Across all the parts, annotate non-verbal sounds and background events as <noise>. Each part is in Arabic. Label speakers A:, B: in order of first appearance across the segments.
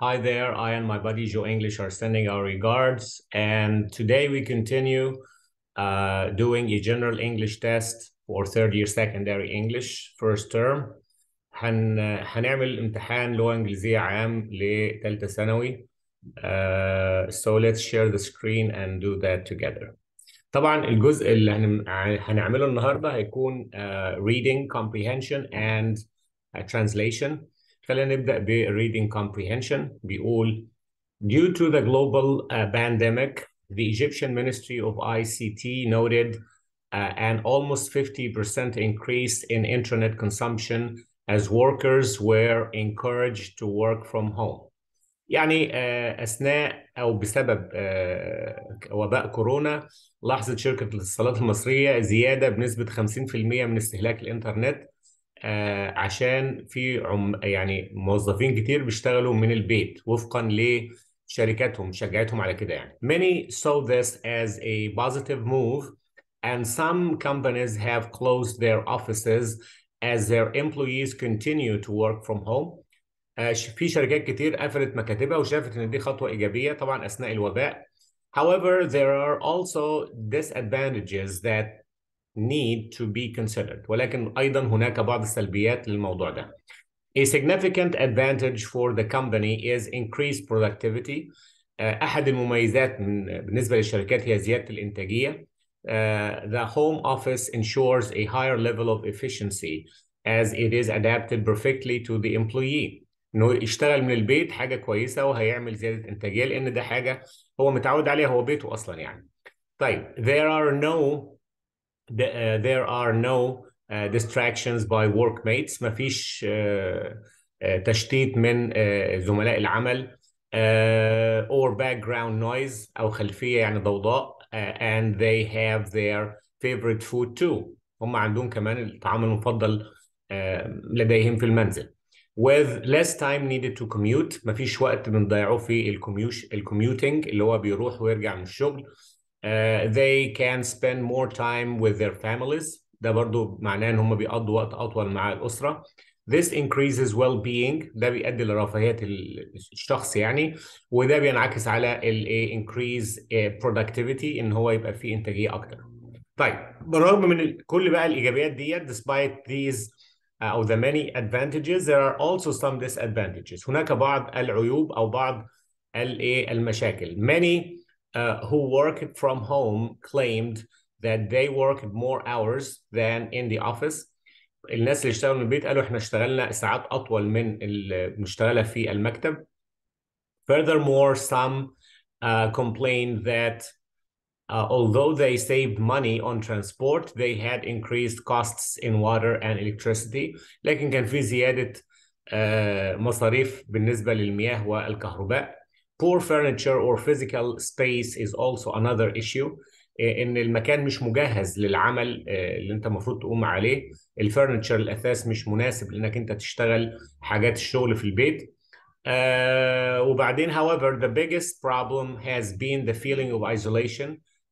A: Hi there. I and my buddy Joe English are sending our regards. And today we continue uh, doing a general English test for third year secondary English first term. هن... هنعمل امتحان لغة إنجليزية عام لثالثة ثانوي. Uh, so let's share the screen and do that together. طبعا الجزء اللي هنعمله النهارده هيكون uh, reading comprehension and uh, translation. خلينا نبدأ بريدing comprehension بيقول Due to the global uh, pandemic, the Egyptian Ministry of ICT noted uh, an almost 50% increase in internet consumption as workers were encouraged to work from home. يعني uh, أثناء أو بسبب uh, وباء كورونا لاحظت شركة الاتصالات المصرية زيادة بنسبة 50% من استهلاك الإنترنت آه عشان في عم يعني موظفين كتير بيشتغلوا من البيت وفقا لشركاتهم شجعتهم على كده يعني. Many saw this as a positive move and some companies have closed their offices as their employees continue to work from home. في شركات كتير قفلت مكاتبها وشافت ان دي خطوه ايجابيه طبعا اثناء الوباء. However, there are also disadvantages that need to be considered ولكن أيضا هناك بعض السلبيات للموضوع ده A significant advantage for the company is increased productivity uh, أحد المميزات بالنسبة للشركات هي زيادة الإنتاجية Uh, the home office ensures a higher level of efficiency as it is adapted perfectly to the employee. انه يشتغل من البيت حاجه كويسه وهيعمل زياده انتاجيه لان ده حاجه هو متعود عليها هو بيته اصلا يعني. طيب there are no Uh, there are no uh, distractions by workmates مفيش آه، آه، تشتيت من آه، زملاء العمل or background noise أو خلفية يعني ضوضاء and they have their favorite food too هم عندهم كمان الطعام المفضل لديهم في المنزل with less time needed to commute مفيش وقت بنضيعه في الكميوش الكميوتنج اللي هو بيروح ويرجع من الشغل Uh, they can spend more time with their families ده برضو معناه ان هم بيقضوا وقت اطول مع الاسره This increases well-being ده بيؤدي لرفاهية الشخص يعني وده بينعكس على ال increase productivity ان هو يبقى فيه انتاجية أكتر. طيب بالرغم من كل بقى الإيجابيات ديت despite these uh، أو the many advantages there are also some disadvantages هناك بعض العيوب أو بعض المشاكل. Many Uh, who work from home claimed that they work more hours than in the office الناس اللي اشتغلوا من البيت قالوا احنا اشتغلنا ساعات اطول من المشتغله في المكتب furthermore some uh, complained that uh, although they saved money on transport they had increased costs in water and electricity لكن كان في زياده uh, مصاريف بالنسبه للمياه والكهرباء poor furniture or physical space is also another issue إيه، ان المكان مش مجهز للعمل إيه، اللي انت المفروض تقوم عليه الفرنتشر الاثاث مش مناسب لانك انت تشتغل حاجات الشغل في البيت Uh, وبعدين however the biggest problem has been the feeling of isolation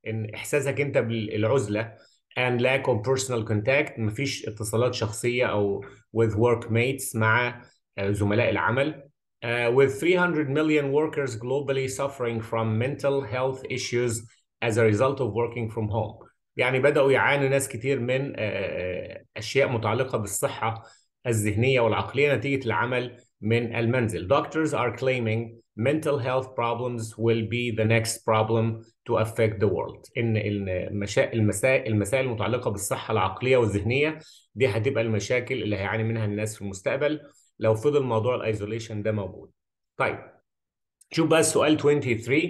A: ان احساسك انت بالعزله and lack of personal contact مفيش اتصالات شخصيه او with workmates مع آه، زملاء العمل uh, with 300 million workers globally suffering from mental health issues as a result of working from home يعني بدأوا يعانوا ناس كتير من آه، آه، آه، أشياء متعلقة بالصحة الذهنية والعقلية نتيجة العمل من المنزل. Doctors are claiming mental health problems will be the next problem to affect the world. إن المسائل المسائل المتعلقة بالصحة العقلية والذهنية دي هتبقى المشاكل اللي هيعاني منها الناس في المستقبل. لو فضل موضوع الايزوليشن ده موجود طيب شوف بقى السؤال 23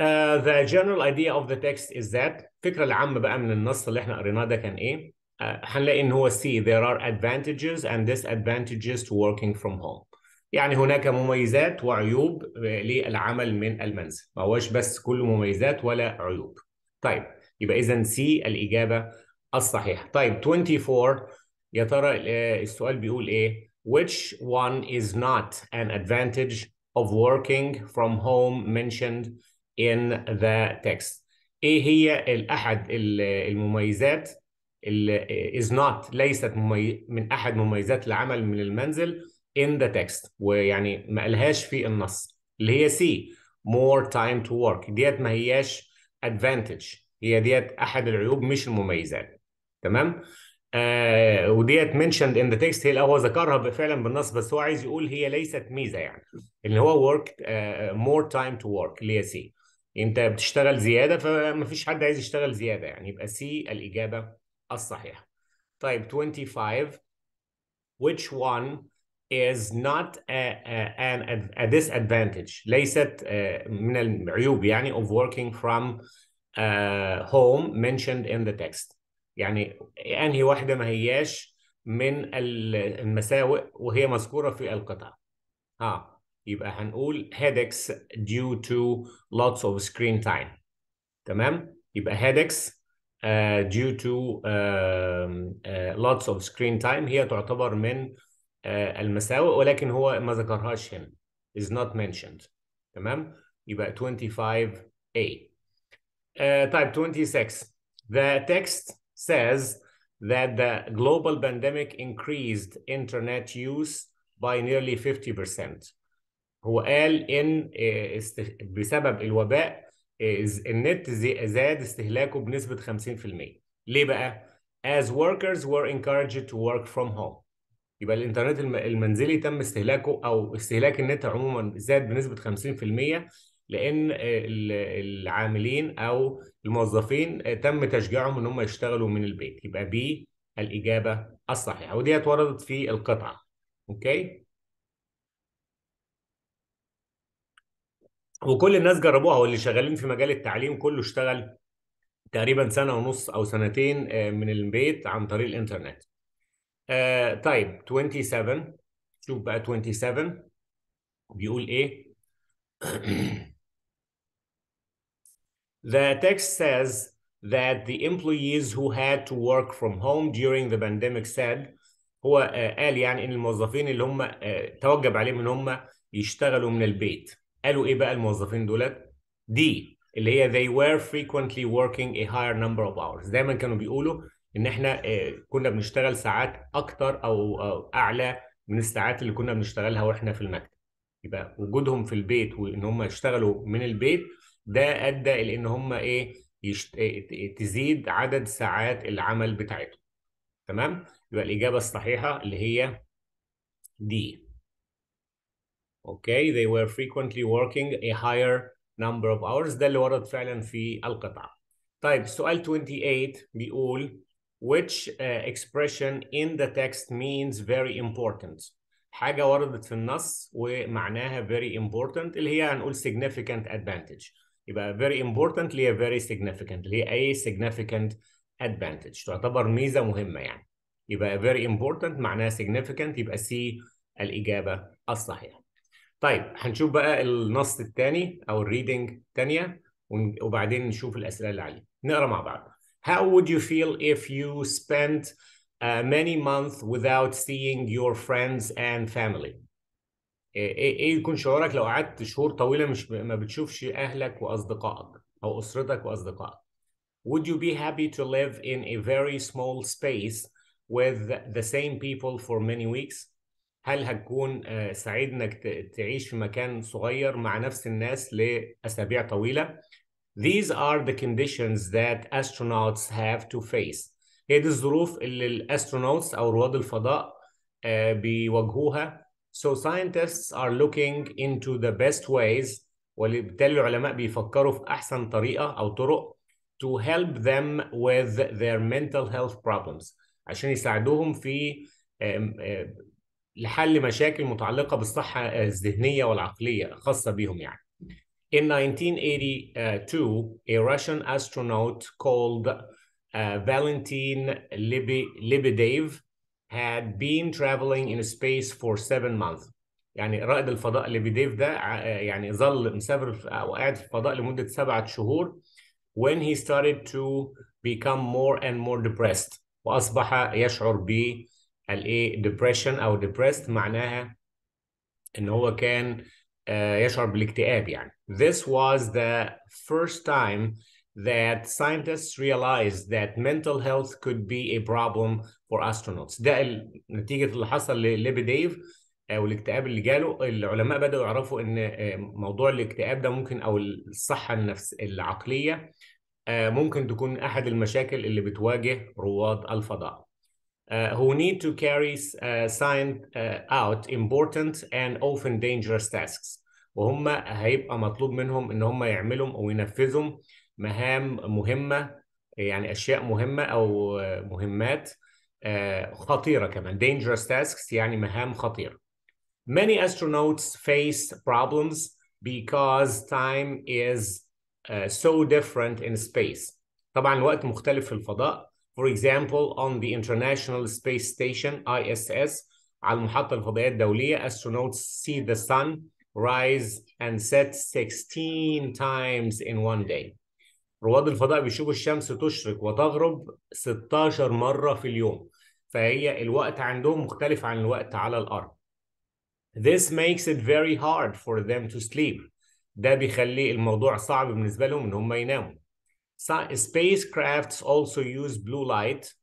A: Uh, the general idea of the text is that الفكرة العامة بقى من النص اللي احنا قريناه ده كان ايه؟ uh, هنلاقي ان هو C there are advantages and disadvantages to working from home. يعني هناك مميزات وعيوب uh, للعمل من المنزل، ما هوش بس كله مميزات ولا عيوب. طيب يبقى اذا C الإجابة الصحيحة. طيب 24 يا ترى uh، السؤال بيقول ايه؟ which one is not an advantage of working from home mentioned in the text ايه هي الاحد المميزات اللي is not ليست من احد مميزات العمل من المنزل in the text ويعني ما قالهاش في النص اللي هي سي more time to work ديت ما هياش advantage هي ديت احد العيوب مش المميزات تمام وديت منشند ان ذا تكست هي هو ذكرها فعلا بالنص بس هو عايز يقول هي ليست ميزه يعني اللي هو ورك مور تايم تو ورك اللي هي سي انت بتشتغل زياده فما فيش حد عايز يشتغل زياده يعني يبقى سي الاجابه الصحيحه طيب 25 which one is not a, a, a, a disadvantage ليست uh, من العيوب يعني of working from uh, home mentioned in the text يعني انهي واحده ما هياش من المساوئ وهي مذكوره في القطع اه يبقى هنقول headaches due to lots of screen time تمام يبقى headaches uh, due to uh, uh, lots of screen time هي تعتبر من uh, المساوئ ولكن هو ما ذكرهاش هنا is not mentioned تمام يبقى 25A uh, type 26 the text says that the global pandemic increased internet use by nearly 50%. هو قال ان آه، بسبب الوباء آه، النت زاد استهلاكه بنسبه 50% ليه بقى؟ As workers were encouraged to work from home يبقى الانترنت المنزلي تم استهلاكه او استهلاك النت عموما زاد بنسبه 50% لان العاملين او الموظفين تم تشجيعهم ان هم يشتغلوا من البيت يبقى بي الاجابه الصحيحه وديت وردت في القطعه اوكي وكل الناس جربوها واللي شغالين في مجال التعليم كله اشتغل تقريبا سنه ونص او سنتين آه، من البيت عن طريق الانترنت آه، طيب 27 شوف بقى 27 بيقول ايه <clears throat> The text says that the employees who had to work from home during the pandemic said هو آه، قال يعني ان الموظفين اللي هم آه، توجب عليهم ان هم يشتغلوا من البيت قالوا ايه بقى الموظفين دولت دي اللي هي they were frequently working a higher number of hours دايما كانوا بيقولوا ان احنا آه، كنا بنشتغل ساعات اكتر او, أو اعلى من الساعات اللي كنا بنشتغلها واحنا في المكتب يبقى وجودهم في البيت وان هم يشتغلوا من البيت ده ادى الى ان هم ايه يشت... إيه، إيه، تزيد عدد ساعات العمل بتاعتهم تمام يبقى الاجابه الصحيحه اللي هي دي اوكي they were frequently working a higher number of hours ده اللي ورد فعلا في القطعه طيب سؤال 28 بيقول which uh, expression in the text means very important حاجه وردت في النص ومعناها very important اللي هي هنقول significant advantage يبقى very important ليها very significant ليه أي significant advantage تعتبر ميزة مهمة يعني يبقى very important معناها significant يبقى C الإجابة الصحيحة طيب هنشوف بقى النص الثاني أو الريدنج الثانية وبعدين نشوف الأسئلة اللي عليه نقرأ مع بعض How would you feel if you spent uh, many months without seeing your friends and family? آه، ايه ايه يكون شعورك لو قعدت شهور طويله مش ما بتشوفش اهلك واصدقائك او اسرتك واصدقائك would you be happy to live in a very small space with the same people for many weeks هل هتكون آه، سعيد انك تعيش في مكان صغير مع نفس الناس لاسابيع طويله These are the conditions that astronauts have to face. هي دي الظروف اللي الاسترونوتس او رواد الفضاء آه، بيواجهوها So scientists are looking into the best ways وبالتالي العلماء بيفكروا في أحسن طريقة أو طرق to help them with their mental health problems عشان يساعدوهم في لحل مشاكل متعلقة بالصحة الذهنية والعقلية خاصة بيهم يعني. In 1982, a Russian astronaut called uh, Valentin Lebedev had been traveling in space for seven months يعني رائد الفضاء ليبيديف ده يعني ظل مسافر او قاعد في الفضاء لمده سبعة شهور when he started to become more and more depressed واصبح يشعر ب بالايه depression او depressed معناها ان هو كان يشعر بالاكتئاب يعني this was the first time that scientists realized that mental health could be a problem for astronauts ده نتيجة اللي حصل لليبي ديف او آه، الاكتئاب اللي جاله العلماء بدأوا يعرفوا ان آه، موضوع الاكتئاب ده ممكن او الصحة النفس العقلية آه، ممكن تكون احد المشاكل اللي بتواجه رواد الفضاء Uh, who need to carry uh, signed uh, out important and often dangerous tasks وهم هيبقى مطلوب منهم ان هم يعملوا او ينفذوا مهام مهمه يعني اشياء مهمه او مهمات خطيره كمان dangerous tasks يعني مهام خطيره many astronauts face problems because time is uh, so different in space طبعا الوقت مختلف في الفضاء for example on the International Space Station ISS على المحطة الفضائية الدولية astronauts see the sun rise and set 16 times in one day رواد الفضاء بيشوفوا الشمس تشرق وتغرب 16 مرة في اليوم فهي الوقت عندهم مختلف عن الوقت على الأرض This makes it very hard for them to sleep ده بيخلي الموضوع صعب بالنسبة لهم إن هم يناموا Space crafts also use blue light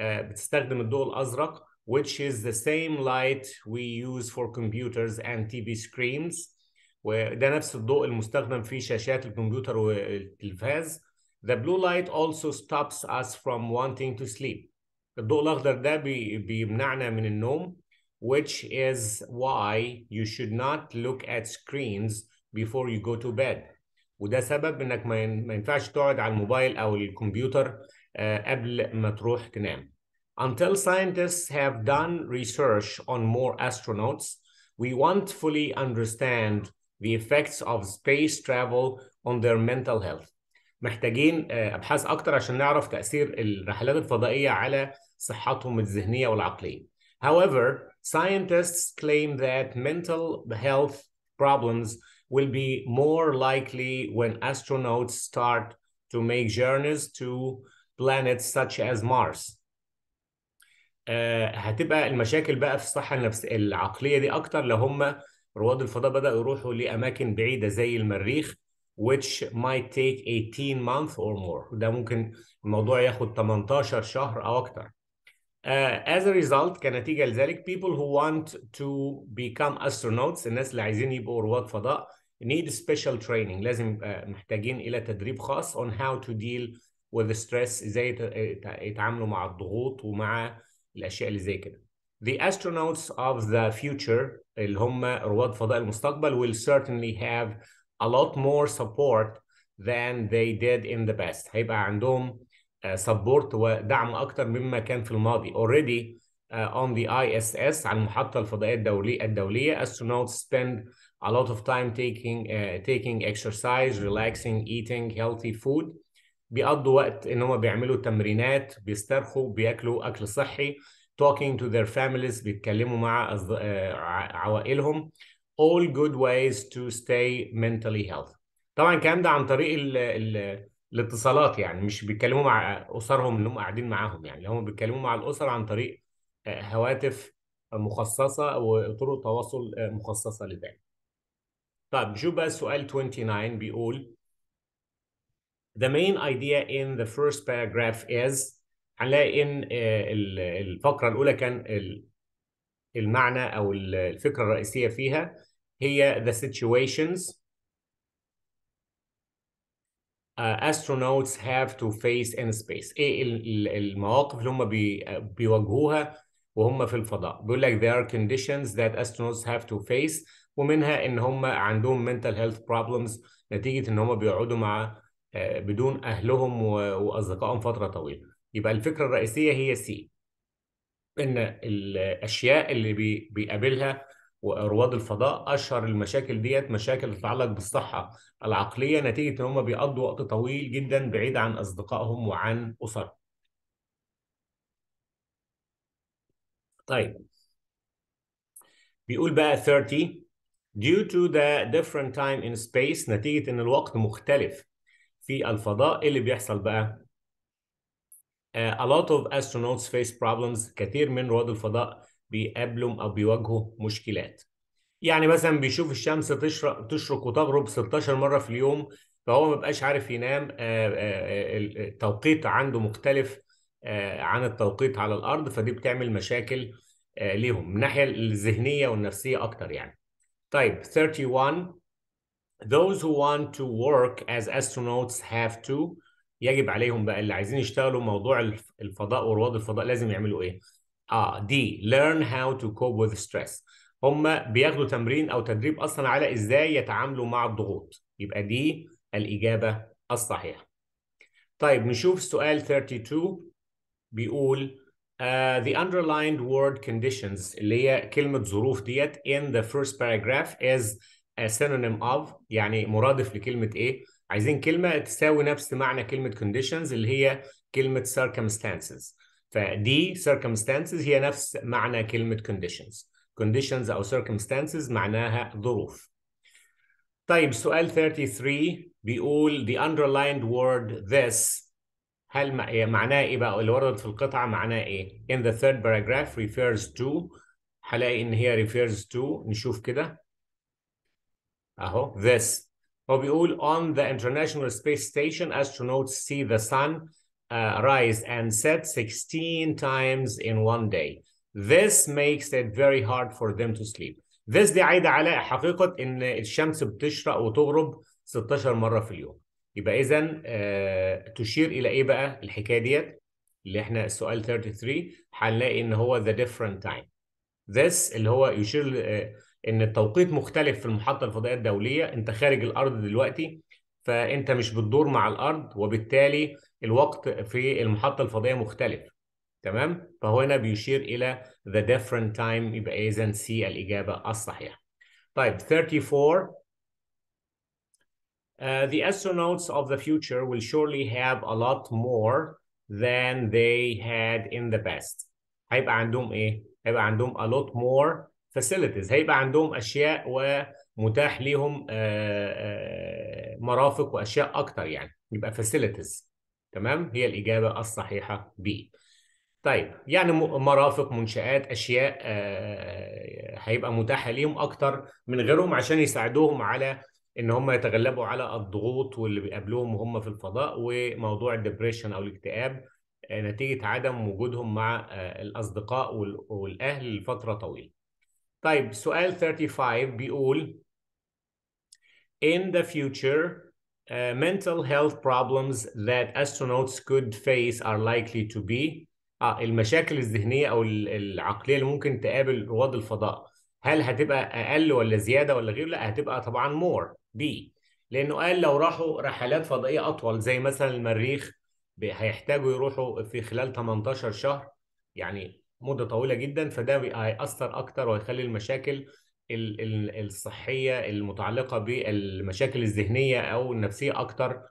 A: آه، بتستخدم الضوء الأزرق which is the same light we use for computers and TV screens وده نفس الضوء المستخدم في شاشات الكمبيوتر والتلفاز The blue light also stops us from wanting to sleep الضوء الأخضر ده بي بيمنعنا من النوم which is why you should not look at screens before you go to bed وده سبب انك ما ينفعش تقعد على الموبايل او الكمبيوتر قبل ما تروح تنام Until scientists have done research on more astronauts, we want not fully understand the effects of space travel on their mental health محتاجين ابحاث اكتر عشان نعرف تاثير الرحلات الفضائيه على صحتهم الذهنيه والعقليه however scientists claim that mental health problems will be more likely when astronauts start to make journeys to planets such as Mars. Uh, هتبقى المشاكل بقى في الصحة النفسية العقلية دي أكتر لو هم رواد الفضاء بدأوا يروحوا لأماكن بعيدة زي المريخ which might take 18 months or more ده ممكن الموضوع ياخد 18 شهر أو أكتر Uh, as a result كنتيجة لذلك people who want to become astronauts الناس اللي عايزين يبقوا رواد فضاء need special training لازم uh, محتاجين إلى تدريب خاص on how to deal with the stress ازاي يتعاملوا مع الضغوط ومع الأشياء اللي زي كده the astronauts of the future اللي هم رواد فضاء المستقبل will certainly have a lot more support than they did in the past هيبقى عندهم سبورت ودعم اكتر مما كان في الماضي already uh, on the ISS على المحطة الفضائية الدولية الدولية astronauts spend a lot of time taking uh, taking exercise relaxing eating healthy food بيقضوا وقت ان هم بيعملوا تمرينات بيسترخوا بياكلوا اكل صحي talking to their families بيتكلموا مع آه، عوائلهم all good ways to stay mentally healthy طبعا الكلام ده عن طريق ال ال الاتصالات يعني مش بيتكلموا مع اسرهم اللي هم قاعدين معاهم يعني هم بيتكلموا مع الاسر عن طريق آه، هواتف مخصصه وطرق تواصل آه، مخصصه لذلك طيب نشوف بقى السؤال 29 بيقول The main idea in the first paragraph is هنلاقي ان آه، الفقره الاولى كان المعنى او الفكره الرئيسيه فيها هي the situations uh, astronauts have to face in space ايه المواقف اللي هم بي, بيواجهوها وهم في الفضاء بيقول لك there are conditions that astronauts have to face ومنها ان هم عندهم mental health problems نتيجه ان هم بيقعدوا مع آه، بدون اهلهم واصدقائهم فتره طويله يبقى الفكرة الرئيسية هي سي إن الأشياء اللي بي بيقابلها ورواد الفضاء أشهر المشاكل ديت مشاكل تتعلق بالصحة العقلية نتيجة إن هم بيقضوا وقت طويل جدا بعيد عن أصدقائهم وعن أسرهم. طيب بيقول بقى 30 due to the different time in space نتيجة إن الوقت مختلف في الفضاء إيه اللي بيحصل بقى Uh, a lot of astronauts face problems كثير من رواد الفضاء بيقابلوا او بيواجهوا مشكلات يعني مثلا بيشوف الشمس تشرق تشرق وتغرب 16 مره في اليوم فهو ما بيبقاش عارف ينام آه، آه، آه، التوقيت عنده مختلف عن التوقيت على الارض فدي بتعمل مشاكل ليهم من الناحيه الذهنيه والنفسيه اكتر يعني طيب 31 those who want to work as astronauts have to يجب عليهم بقى اللي عايزين يشتغلوا موضوع الفضاء ورواد الفضاء لازم يعملوا ايه؟ اه دي learn how to cope with stress هم بياخدوا تمرين او تدريب اصلا على ازاي يتعاملوا مع الضغوط يبقى دي الاجابه الصحيحه. طيب نشوف سؤال 32 بيقول uh, the underlined word conditions اللي هي كلمه ظروف ديت in the first paragraph is a synonym of يعني مرادف لكلمه ايه؟ عايزين كلمه تساوي نفس معنى كلمه conditions اللي هي كلمه circumstances فدي circumstances هي نفس معنى كلمه conditions conditions او circumstances معناها ظروف طيب سؤال 33 بيقول the underlined word this هل يعني معناه ايه بقى اللي وردت في القطعه معناه ايه in the third paragraph refers to هلاقي ان هي refers to نشوف كده اهو this all, on the International Space Station, astronauts see the sun uh, rise and set 16 times in one day. This makes it very hard for them to sleep. This دي عايدة على حقيقة إن الشمس بتشرق وتغرب 16 مرة في اليوم. يبقى إذا آه, تشير إلى إيه بقى الحكاية ديت اللي إحنا السؤال 33 هنلاقي إن هو the different time. This اللي هو يشير ان التوقيت مختلف في المحطه الفضائيه الدوليه انت خارج الارض دلوقتي فانت مش بتدور مع الارض وبالتالي الوقت في المحطه الفضائيه مختلف تمام فهو هنا بيشير الى the different time يبقى اذا إيه؟ سي الاجابه الصحيحه طيب 34 Uh, the astronauts of the future will surely have a lot more than they had in the past. هيبقى عندهم ايه؟ هيبقى عندهم a lot more فاسيلتيز هيبقى عندهم اشياء ومتاح ليهم آه، آه، مرافق واشياء اكتر يعني يبقى فاسيلتيز تمام هي الاجابه الصحيحه بي طيب يعني مرافق منشآت أشياء آه، هيبقى متاحة ليهم أكتر من غيرهم عشان يساعدوهم على إن هم يتغلبوا على الضغوط واللي بيقابلوهم وهم في الفضاء وموضوع الدبريشن أو الاكتئاب نتيجة عدم وجودهم مع الأصدقاء والأهل لفترة طويلة. طيب سؤال 35 بيقول in the future uh, mental health problems that astronauts could face are likely to be اه المشاكل الذهنيه او العقليه اللي ممكن تقابل رواد الفضاء هل هتبقى اقل ولا زياده ولا غير لا هتبقى طبعا مور بي لانه قال لو راحوا رحلات فضائيه اطول زي مثلا المريخ هيحتاجوا يروحوا في خلال 18 شهر يعني مده طويله جدا فده هيأثر اكتر وهيخلي المشاكل الصحيه المتعلقه بالمشاكل الذهنيه او النفسيه اكتر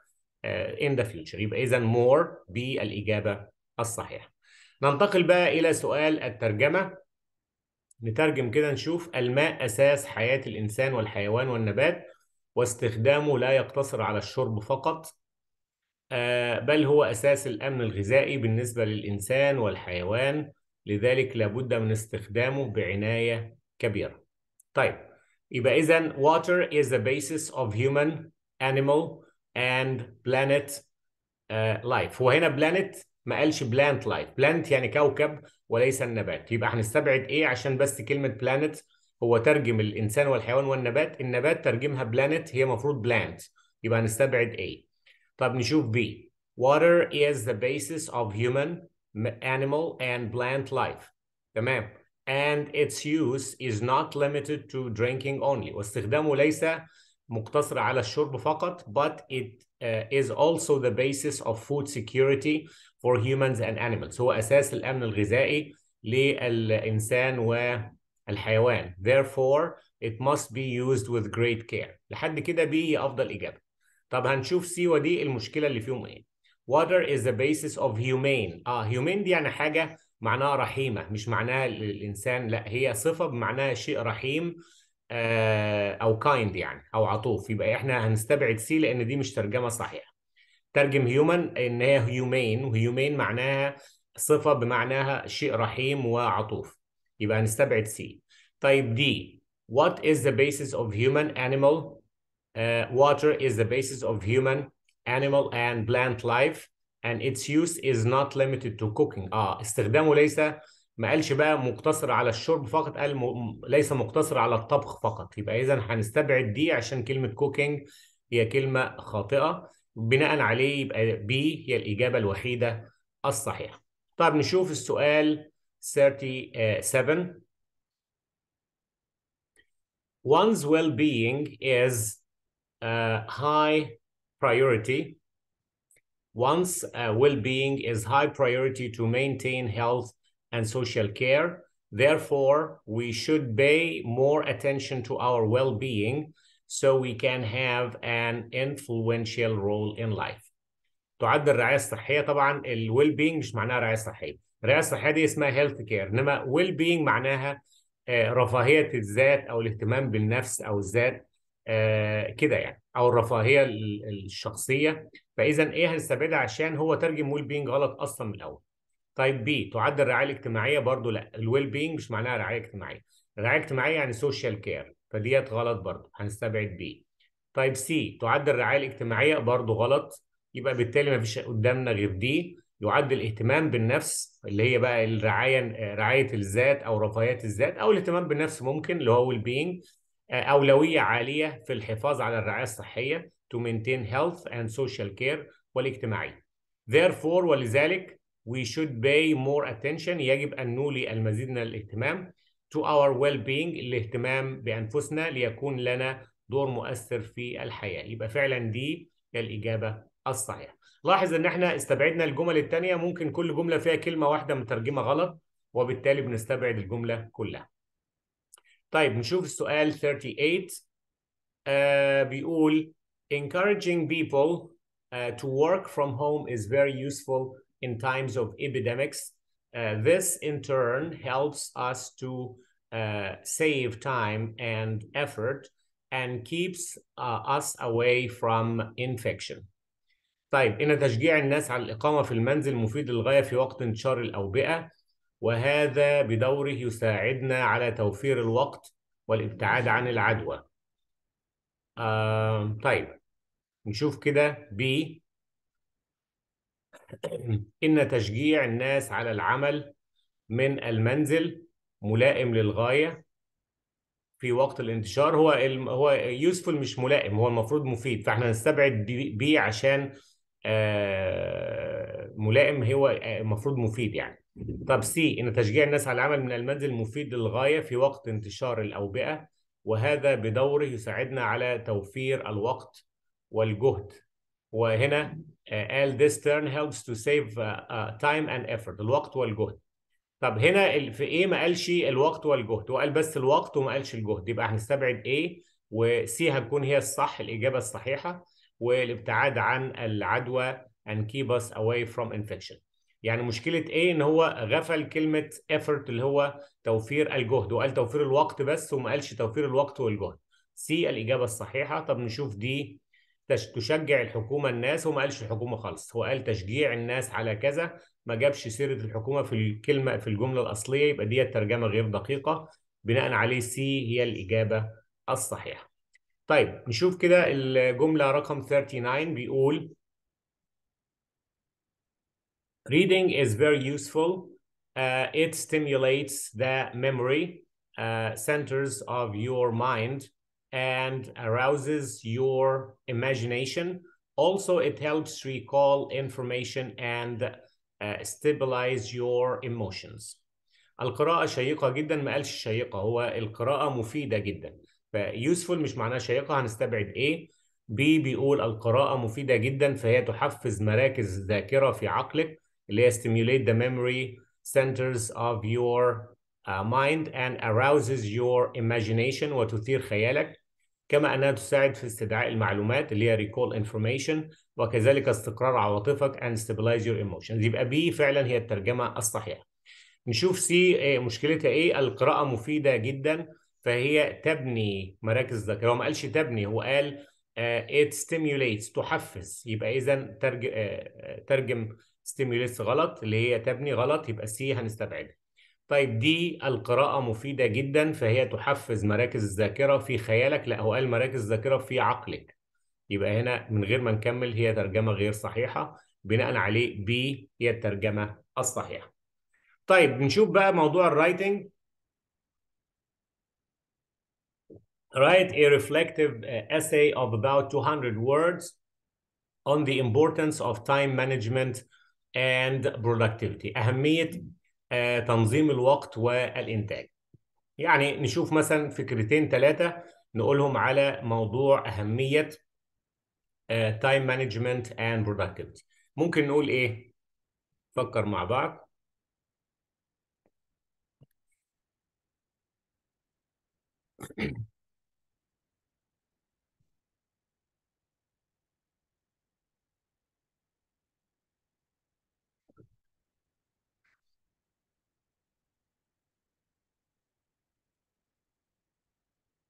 A: آه، in the future يبقى اذا more بالاجابه الصحيحه ننتقل بقى الى سؤال الترجمه نترجم كده نشوف الماء اساس حياه الانسان والحيوان والنبات واستخدامه لا يقتصر على الشرب فقط آه، بل هو اساس الامن الغذائي بالنسبه للانسان والحيوان لذلك لابد من استخدامه بعناية كبيرة طيب يبقى إذا water is the basis of human animal and planet uh, life وهنا planet ما قالش plant life plant يعني كوكب وليس النبات يبقى هنستبعد ايه عشان بس كلمة planet هو ترجم الإنسان والحيوان والنبات النبات ترجمها planet هي المفروض plant يبقى هنستبعد ايه طب نشوف B water is the basis of human animal and plant life. تمام and its use is not limited to drinking only واستخدامه ليس مقتصر على الشرب فقط but it uh, is also the basis of food security for humans and animals هو أساس الأمن الغذائي للإنسان والحيوان therefore it must be used with great care لحد كده بي أفضل إجابة طب هنشوف سي ودي المشكلة اللي فيهم إيه water is the basis of humane اه humane دي يعني حاجه معناها رحيمه مش معناها الانسان لا هي صفه بمعناها شيء رحيم آه او كايند يعني او عطوف يبقى احنا هنستبعد سي لان دي مش ترجمه صحيحه ترجم هيومن ان هي هيومين وهيومين معناها صفه بمعناها شيء رحيم وعطوف يبقى هنستبعد سي طيب دي what is the basis of human animal uh, water is the basis of human animal and plant life and its use is not limited to cooking اه استخدامه ليس ما قالش بقى مقتصر على الشرب فقط قال م... ليس مقتصر على الطبخ فقط يبقى اذا هنستبعد دي عشان كلمه كوكينج هي كلمه خاطئه بناء عليه يبقى بي هي الاجابه الوحيده الصحيحه طب نشوف السؤال 37 one's well-being is uh, high priority. Once uh, well-being is high priority to maintain health and social care. Therefore, we should pay more attention to our well-being so we can have an influential role in life. تعد الرعايه الصحيه طبعا الويل بينج مش معناها رعايه صحيه، الرعايه الصحيه دي اسمها هيلث كير، انما ويل بينج معناها رفاهيه الذات او الاهتمام بالنفس او الذات آه، كده يعني او الرفاهيه الشخصيه فاذا ايه هنستبعدها عشان هو ترجم ويل بينج غلط اصلا من الاول طيب بي تعد الرعايه الاجتماعيه برضو لا الويل بينج مش معناها رعايه اجتماعيه رعايه اجتماعيه يعني سوشيال كير فديت غلط برضو هنستبعد بي طيب سي تعد الرعايه الاجتماعيه برضو غلط يبقى بالتالي ما فيش قدامنا غير دي يعد الاهتمام بالنفس اللي هي بقى الرعايه آه، رعايه الذات او رفاهيه الذات او الاهتمام بالنفس ممكن اللي هو ويل بينج أولوية عالية في الحفاظ على الرعاية الصحية to maintain health and social care والاجتماعية. Therefore ولذلك we should pay more attention يجب أن نولي المزيد من الاهتمام to our well-being الاهتمام بأنفسنا ليكون لنا دور مؤثر في الحياة. يبقى فعلا دي الإجابة الصحيحة. لاحظ إن احنا استبعدنا الجمل الثانية ممكن كل جملة فيها كلمة واحدة مترجمة غلط وبالتالي بنستبعد الجملة كلها. طيب نشوف السؤال 38 uh, بيقول encouraging people uh, to work from home is very useful in times of epidemics. Uh, this in turn helps us to uh, save time and effort and keeps uh, us away from infection. طيب إن تشجيع الناس على الإقامة في المنزل مفيد للغاية في وقت انتشار الأوبئة وهذا بدوره يساعدنا على توفير الوقت والابتعاد عن العدوى آه طيب نشوف كده ب إن تشجيع الناس على العمل من المنزل ملائم للغاية في وقت الانتشار هو هو يوسفل مش ملائم هو المفروض مفيد فاحنا نستبعد بي عشان آه ملائم هو آه، المفروض مفيد يعني طب سي ان تشجيع الناس على العمل من المنزل مفيد للغايه في وقت انتشار الاوبئه وهذا بدوره يساعدنا على توفير الوقت والجهد وهنا آه، قال this turn helps to save آه، آه، time and effort الوقت والجهد طب هنا في ايه ما قالش الوقت والجهد هو قال بس الوقت وما قالش الجهد يبقى هنستبعد ايه وسي هتكون هي الصح الاجابه الصحيحه والابتعاد عن العدوى and keep us away from infection يعني مشكله ايه ان هو غفل كلمه effort اللي هو توفير الجهد وقال توفير الوقت بس وما قالش توفير الوقت والجهد سي الاجابه الصحيحه طب نشوف دي تشجع الحكومه الناس وما قالش الحكومه خالص هو قال تشجيع الناس على كذا ما جابش سيره الحكومه في الكلمه في الجمله الاصليه يبقى دي الترجمه غير دقيقه بناء عليه سي هي الاجابه الصحيحه طيب نشوف كده الجمله رقم 39 بيقول reading is very useful. Uh, it stimulates the memory uh, centers of your mind and arouses your imagination. Also, it helps recall information and uh, stabilize your emotions. القراءة شيقة جدا ما قالش شيقة هو القراءة مفيدة جدا فيوسفول مش معناها شيقة هنستبعد ايه بي بيقول القراءة مفيدة جدا فهي تحفز مراكز الذاكرة في عقلك اللي هي stimulate the memory centers of your uh, mind and arouses your imagination وتثير خيالك كما أنها تساعد في استدعاء المعلومات اللي هي recall information وكذلك استقرار عواطفك and stabilize your emotions يبقى بي فعلا هي الترجمة الصحيحة نشوف سي إيه، مشكلتها ايه القراءة مفيدة جدا فهي تبني مراكز ذاكرة هو ما قالش تبني هو قال uh, it stimulates تحفز يبقى إذا ترج... uh, ترجم ستيمولس غلط اللي هي تبني غلط يبقى سي هنستبعدها طيب دي القراءة مفيدة جدا فهي تحفز مراكز الذاكرة في خيالك لا هو قال مراكز الذاكرة في عقلك يبقى هنا من غير ما نكمل هي ترجمة غير صحيحة بناء عليه بي هي الترجمة الصحيحة طيب نشوف بقى موضوع الرايتنج Write a reflective essay of about 200 words on the importance of time management and productivity أهمية آه، تنظيم الوقت والإنتاج يعني نشوف مثلا فكرتين ثلاثة نقولهم على موضوع أهمية آه، time management and productivity ممكن نقول إيه؟ فكر مع بعض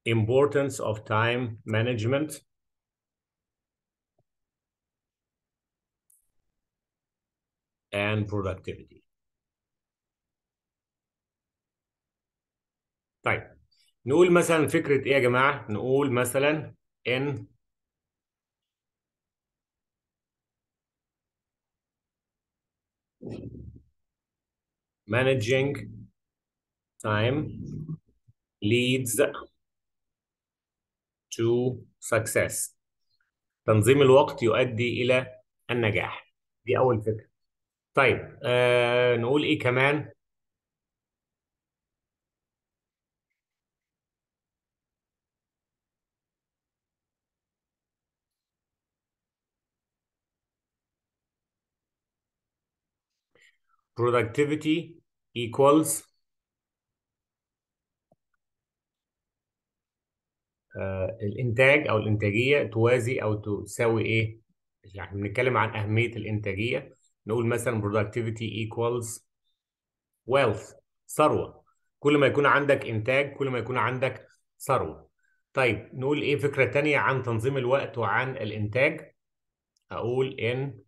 A: importance of time management and productivity. طيب نقول مثلا فكرة إيه يا جماعة؟ نقول مثلا إن managing time leads to success تنظيم الوقت يؤدي إلى النجاح دي أول فكرة طيب آه نقول إيه كمان productivity equals آه، الانتاج او الانتاجيه توازي او تساوي ايه يعني بنتكلم عن اهميه الانتاجيه نقول مثلا productivity equals wealth ثروه كل ما يكون عندك انتاج كل ما يكون عندك ثروه طيب نقول ايه فكره تانية عن تنظيم الوقت وعن الانتاج اقول ان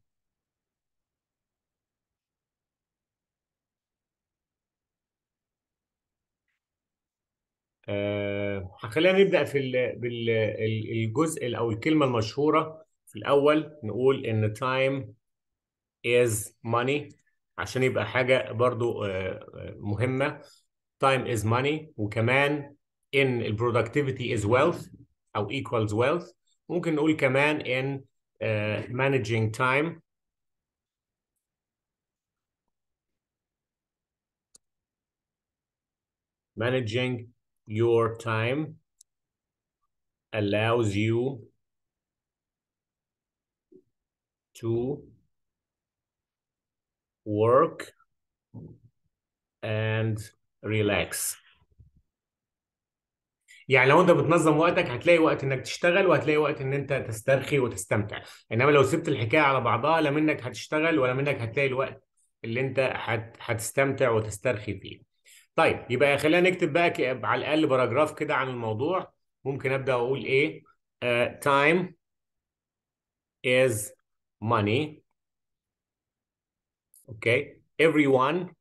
A: آه خلينا نبدا في بالجزء او الكلمه المشهوره في الاول نقول ان تايم از ماني عشان يبقى حاجه برضو آه، آه، مهمه تايم از ماني وكمان ان البرودكتيفيتي از ويلث او ايكوالز ويلث ممكن نقول كمان ان مانجينج آه، تايم managing your time allows you to work and relax يعني لو انت بتنظم وقتك هتلاقي وقت انك تشتغل وهتلاقي وقت ان انت تسترخي وتستمتع انما لو سبت الحكايه على بعضها لا منك هتشتغل ولا منك هتلاقي الوقت اللي انت هتستمتع وتسترخي فيه طيب يبقى خلينا نكتب بقى على الاقل باراجراف كده عن الموضوع ممكن ابدا اقول ايه uh, time is money okay everyone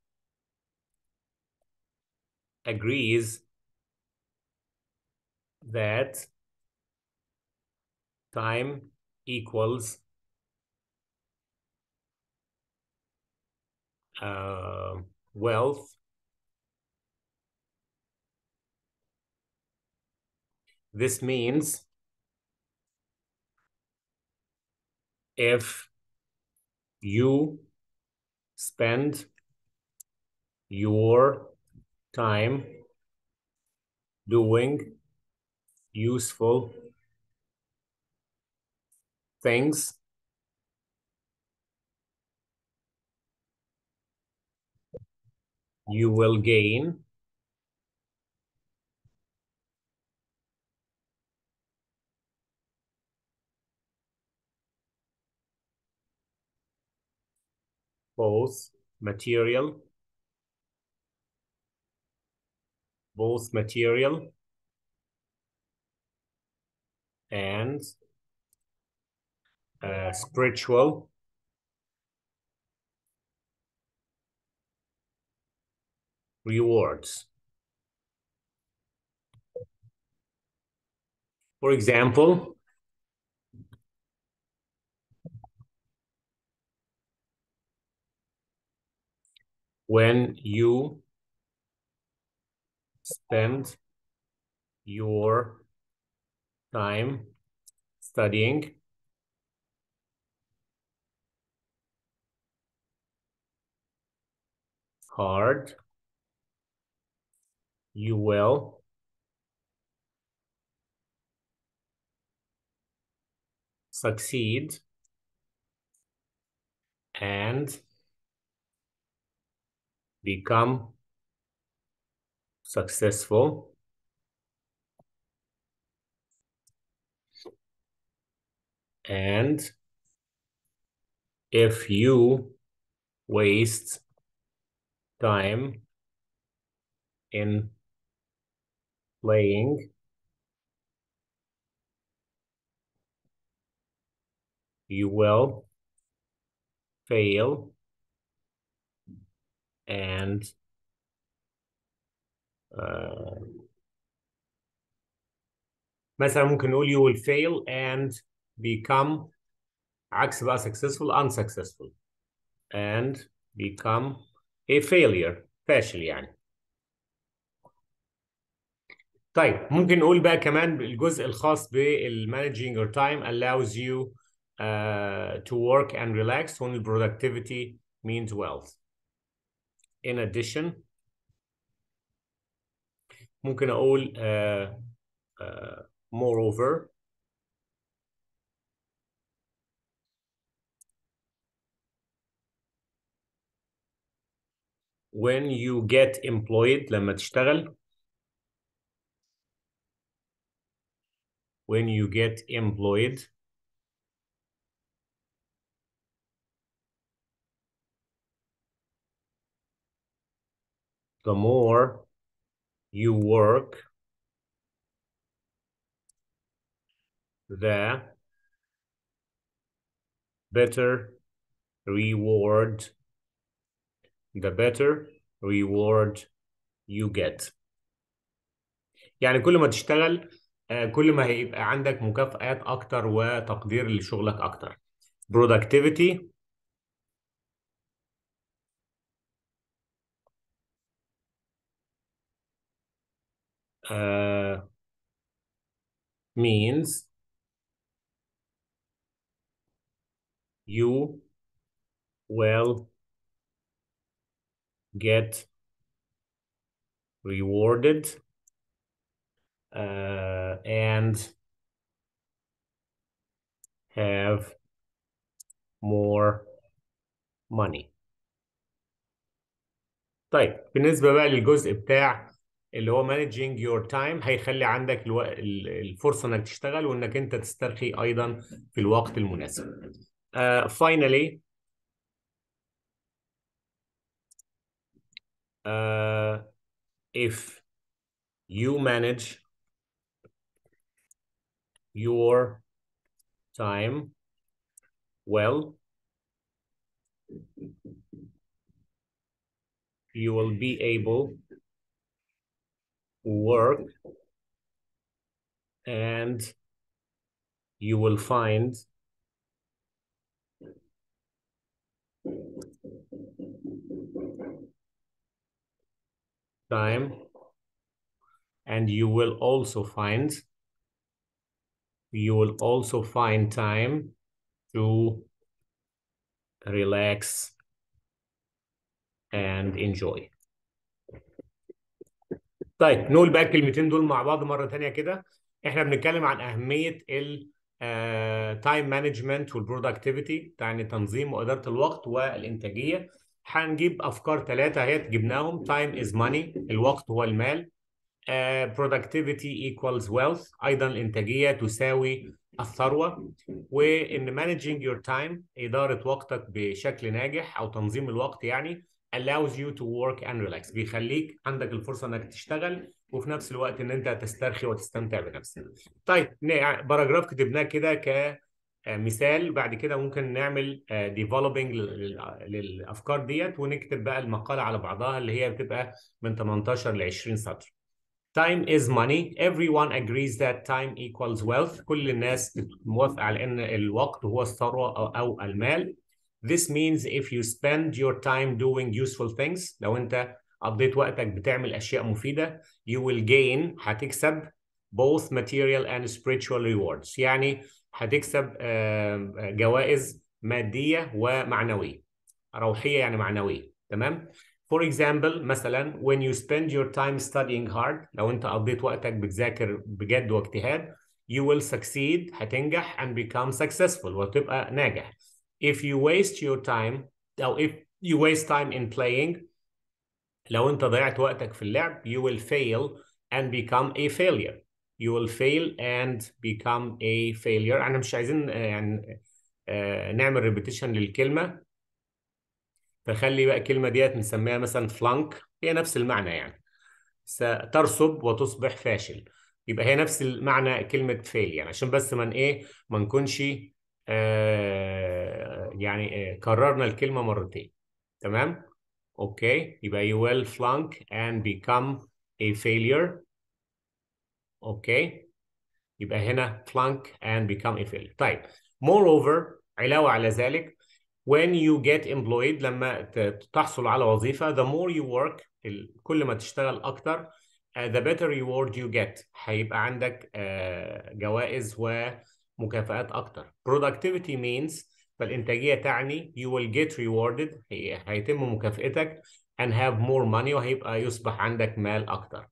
A: agrees that time equals uh, wealth This means if you spend your time doing useful things you will gain both material, both material and uh, spiritual rewards. For example, when you spend your time studying hard, you will succeed and become successful and if you waste time in playing you will fail and uh, مثلا ممكن نقول you will fail and become عكس بقى successful unsuccessful and become a failure فاشل يعني طيب ممكن نقول بقى كمان الجزء الخاص بالمانجينج your time allows you uh, to work and relax when productivity means wealth in addition ممكن اقول uh, uh, moreover when you get employed لما تشتغل when you get employed the more you work, the better reward, the better reward you get. يعني كل ما تشتغل كل ما هيبقى عندك مكافآت أكتر وتقدير لشغلك أكتر. Productivity Uh, means you will get rewarded uh, and have more money طيب بالنسبة بقى للجزء بتاع اللي هو مانجينج يور تايم هيخلي عندك الو... الفرصه انك تشتغل وانك انت تسترخي ايضا في الوقت المناسب. فاينالي uh, uh, if you manage your time well you will be able work and you will find time and you will also find you will also find time to relax and enjoy. طيب نقول بقى الكلمتين دول مع بعض مرة تانية كده احنا بنتكلم عن أهمية تايم مانجمنت والبرودكتيفيتي يعني تنظيم وإدارة الوقت والإنتاجية هنجيب أفكار ثلاثة هي جبناهم تايم از ماني الوقت هو المال برودكتيفيتي ايكوالز ويلث أيضا الإنتاجية تساوي الثروة وإن مانجينج يور تايم إدارة وقتك بشكل ناجح أو تنظيم الوقت يعني allows you to work and relax بيخليك عندك الفرصه انك تشتغل وفي نفس الوقت ان انت تسترخي وتستمتع بنفسك. طيب باراجراف كتبناه كده كمثال آه، بعد كده ممكن نعمل ديفلوبينج آه، للافكار ديت ونكتب بقى المقاله على بعضها اللي هي بتبقى من 18 ل 20 سطر. Time is money. Everyone agrees that time equals wealth. كل الناس موافقه على ان الوقت هو الثروه او المال. This means if you spend your time doing useful things لو انت قضيت وقتك بتعمل اشياء مفيده you will gain هتكسب both material and spiritual rewards يعني هتكسب جوائز ماديه ومعنويه روحيه يعني معنويه تمام For example مثلا when you spend your time studying hard لو انت قضيت وقتك بتذاكر بجد واجتهاد you will succeed هتنجح and become successful وتبقى ناجح if you waste your time او if you waste time in playing لو انت ضيعت وقتك في اللعب you will fail and become a failure you will fail and become a failure احنا مش عايزين آه، يعني آه، نعمل ريبيتيشن للكلمه فخلي بقى الكلمه ديت نسميها مثلا flunk هي نفس المعنى يعني سترسب وتصبح فاشل يبقى هي نفس المعنى كلمه فيل يعني عشان بس من ايه ما نكونش يعني كررنا الكلمة مرتين تمام اوكي يبقى you will flunk and become a failure اوكي يبقى هنا flunk and become a failure طيب moreover علاوة على ذلك when you get employed لما تحصل على وظيفة the more you work كل ما تشتغل أكتر the better reward you get هيبقى عندك جوائز و مكافآت أكتر productivity means فالإنتاجية تعني you will get rewarded هيتم مكافأتك and have more money وهيبقى يصبح عندك مال أكتر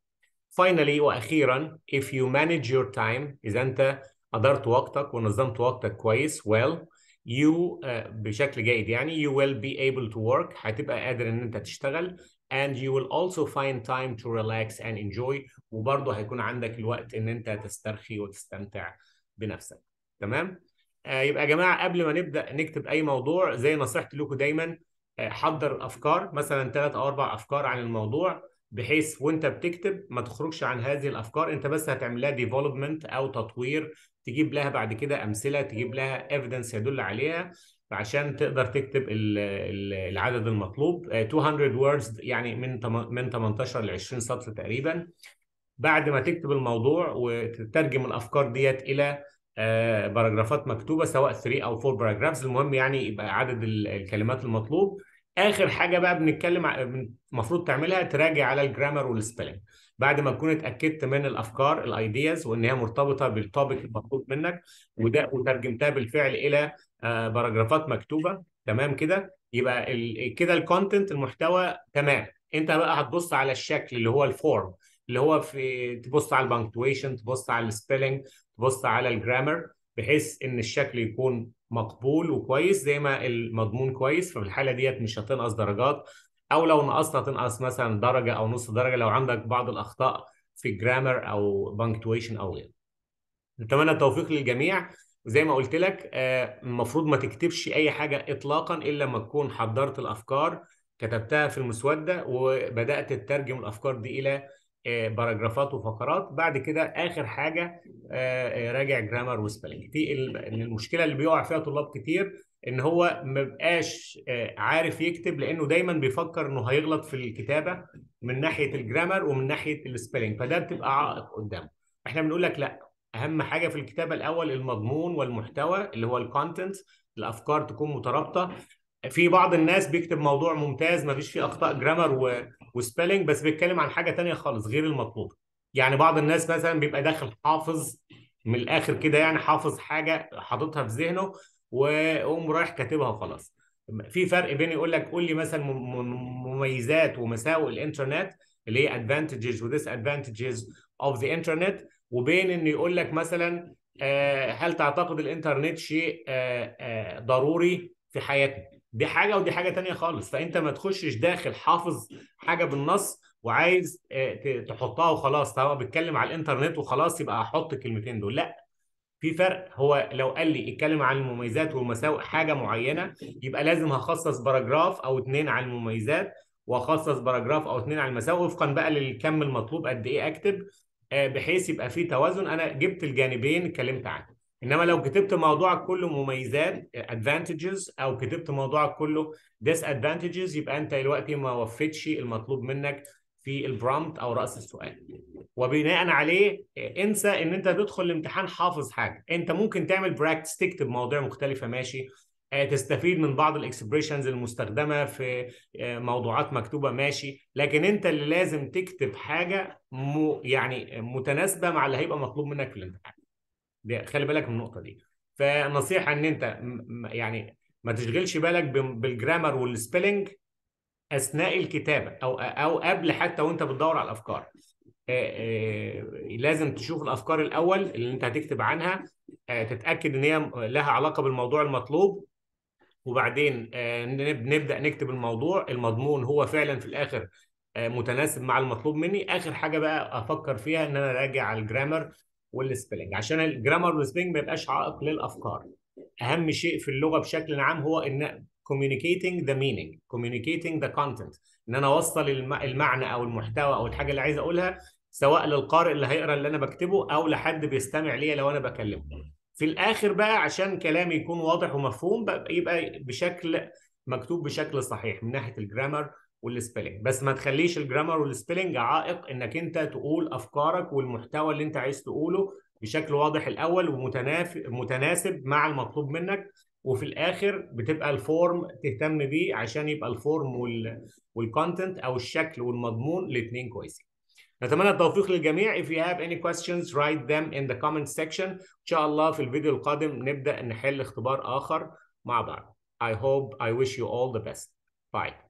A: finally وأخيرا if you manage your time إذا أنت أدرت وقتك ونظمت وقتك كويس well you uh, بشكل جيد يعني you will be able to work هتبقى قادر ان انت تشتغل and you will also find time to relax and enjoy وبرضه هيكون عندك الوقت ان انت تسترخي وتستمتع بنفسك تمام آه يبقى يا جماعه قبل ما نبدا نكتب اي موضوع زي نصيحتي لكم دايما آه، حضر افكار مثلا ثلاث او اربع افكار عن الموضوع بحيث وانت بتكتب ما تخرجش عن هذه الافكار انت بس هتعمل لها ديفلوبمنت او تطوير تجيب لها بعد كده امثله تجيب لها ايفيدنس يدل عليها عشان تقدر تكتب العدد المطلوب 200 آه، words يعني من من 18 ل 20 سطر تقريبا بعد ما تكتب الموضوع وتترجم الافكار ديت الى آه، باراجرافات مكتوبه سواء 3 او 4 باراجرافز المهم يعني يبقى عدد الكلمات المطلوب اخر حاجه بقى بنتكلم المفروض تعملها تراجع على الجرامر والسبيلنج بعد ما تكون اتاكدت من الافكار الايدياز وان هي مرتبطه بالتوبيك المطلوب منك وده وترجمتها بالفعل الى آه، باراجرافات مكتوبه تمام كده يبقى كده الكونتنت المحتوى تمام انت بقى هتبص على الشكل اللي هو الفورم اللي هو في تبص على البنكتويشن تبص على السبيلنج تبص على الجرامر بحيث ان الشكل يكون مقبول وكويس زي ما المضمون كويس ففي الحاله ديت مش هتنقص درجات او لو نقصت هتنقص مثلا درجه او نص درجه لو عندك بعض الاخطاء في الجرامر او بنكتويشن او غيره. نتمنى التوفيق للجميع زي ما قلت لك آه، المفروض ما تكتبش اي حاجه اطلاقا الا لما تكون حضرت الافكار كتبتها في المسوده وبدات تترجم الافكار دي الى آه، باراجرافات وفقرات بعد كده اخر حاجه آه، آه، راجع جرامر وسبelling دي المشكله اللي بيقع فيها طلاب كتير ان هو ما بقاش عارف يكتب لانه دايما بيفكر انه هيغلط في الكتابه من ناحيه الجرامر ومن ناحيه السبيلنج فده بتبقى عائق قدامه احنا بنقول لك لا اهم حاجه في الكتابه الاول المضمون والمحتوى اللي هو الكونتنت الافكار تكون مترابطه في بعض الناس بيكتب موضوع ممتاز ما فيش فيه اخطاء جرامر وسبيلنج بس بيتكلم عن حاجه تانية خالص غير المطلوبه يعني بعض الناس مثلا بيبقى داخل حافظ من الاخر كده يعني حافظ حاجه حاططها في ذهنه وقوم رايح كاتبها وخلاص في فرق بين يقول لك قول لي مثلا مميزات ومساوئ الانترنت اللي هي ادفانتجز وديس ادفانتجز اوف ذا انترنت وبين انه يقول لك مثلا آه، هل تعتقد الانترنت شيء آه، آه، ضروري في حياتنا دي حاجه ودي حاجه تانية خالص فانت ما تخشش داخل حافظ حاجه بالنص وعايز آه، تحطها وخلاص طبعا بتكلم على الانترنت وخلاص يبقى احط الكلمتين دول لا في فرق هو لو قال لي اتكلم عن المميزات والمساوئ حاجه معينه يبقى لازم هخصص باراجراف او اتنين عن المميزات واخصص باراجراف او اتنين عن المساوئ وفقا بقى للكم المطلوب قد ايه اكتب آه، بحيث يبقى في توازن انا جبت الجانبين اتكلمت عنه انما لو كتبت موضوعك كله مميزات ادفانتجز آه، او كتبت موضوعك كله ديس ادفانتجز يبقى انت دلوقتي ما وفتش المطلوب منك في البرومت او راس السؤال وبناء عليه آه، انسى ان انت تدخل الامتحان حافظ حاجه انت ممكن تعمل براكتس تكتب مواضيع مختلفه ماشي آه، تستفيد من بعض الاكسبريشنز المستخدمه في موضوعات مكتوبه ماشي لكن انت اللي لازم تكتب حاجه م... يعني متناسبه مع اللي هيبقى مطلوب منك في الامتحان خلي بالك من النقطه دي فنصيحه ان انت يعني ما تشغلش بالك بالجرامر والسبيلنج اثناء الكتابه او او قبل حتى وانت بتدور على الافكار لازم تشوف الافكار الاول اللي انت هتكتب عنها تتاكد ان هي لها علاقه بالموضوع المطلوب وبعدين نبدا نكتب الموضوع المضمون هو فعلا في الاخر متناسب مع المطلوب مني اخر حاجه بقى افكر فيها ان انا اراجع على الجرامر والسبيلنج عشان الجرامر والسبيلنج ما يبقاش عائق للافكار اهم شيء في اللغه بشكل عام هو ان communicating the meaning communicating the content ان انا اوصل المعنى او المحتوى او الحاجه اللي عايز اقولها سواء للقارئ اللي هيقرا اللي انا بكتبه او لحد بيستمع ليا لو انا بكلمه في الاخر بقى عشان كلامي يكون واضح ومفهوم يبقى بشكل مكتوب بشكل صحيح من ناحيه الجرامر والسبيلنج بس ما تخليش الجرامر والسبيلنج عائق انك انت تقول افكارك والمحتوى اللي انت عايز تقوله بشكل واضح الاول ومتناسب مع المطلوب منك وفي الاخر بتبقى الفورم تهتم بيه عشان يبقى الفورم وال... والكونتنت او الشكل والمضمون الاثنين كويسين نتمنى التوفيق للجميع if you have any questions write them in the comment section ان شاء الله في الفيديو القادم نبدا نحل اختبار اخر مع بعض I hope I wish you all the best bye